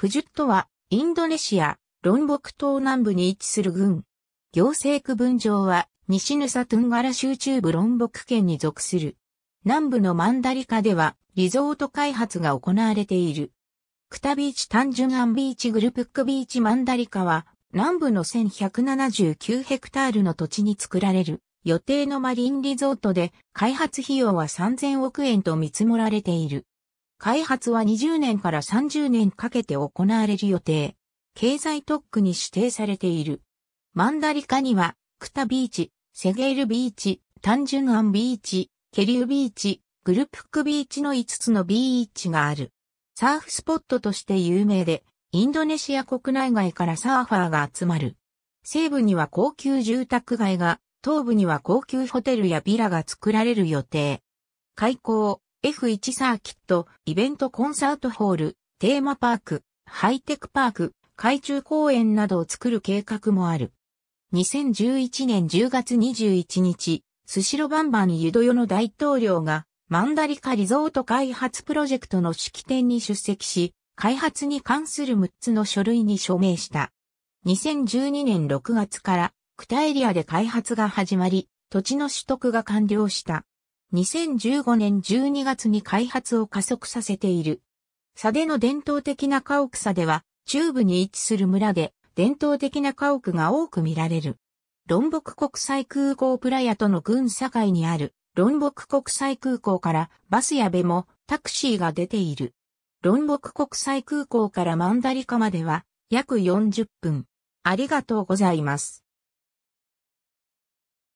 プジュットは、インドネシア、ロンボク島南部に位置する郡。行政区分上は、西ヌサトゥンガラ州中部ロンボク県に属する。南部のマンダリカでは、リゾート開発が行われている。クタビーチタンジュアンビーチグルプックビーチマンダリカは、南部の1179ヘクタールの土地に作られる予定のマリンリゾートで開発費用は3000億円と見積もられている。開発は20年から30年かけて行われる予定。経済特区に指定されている。マンダリカには、クタビーチ、セゲールビーチ、タンジュンアンビーチ、ケリュービーチ、グルプックビーチの5つのビーチがある。サーフスポットとして有名で、インドネシア国内外からサーファーが集まる。西部には高級住宅街が、東部には高級ホテルやビラが作られる予定。開港、F1 サーキット、イベントコンサートホール、テーマパーク、ハイテクパーク、海中公園などを作る計画もある。2011年10月21日、スシロバンバンユドヨの大統領が、マンダリカリゾート開発プロジェクトの式典に出席し、開発に関する6つの書類に署名した。2012年6月から、クタエリアで開発が始まり、土地の取得が完了した。2015年12月に開発を加速させている。サデの伝統的な家屋サデは、中部に位置する村で、伝統的な家屋が多く見られる。ロンボク国際空港プラヤとの群境にある、ロンボク国際空港からバスやベモ、タクシーが出ている。ロンボク国際空港からマンダリカまでは約40分。ありがとうございます。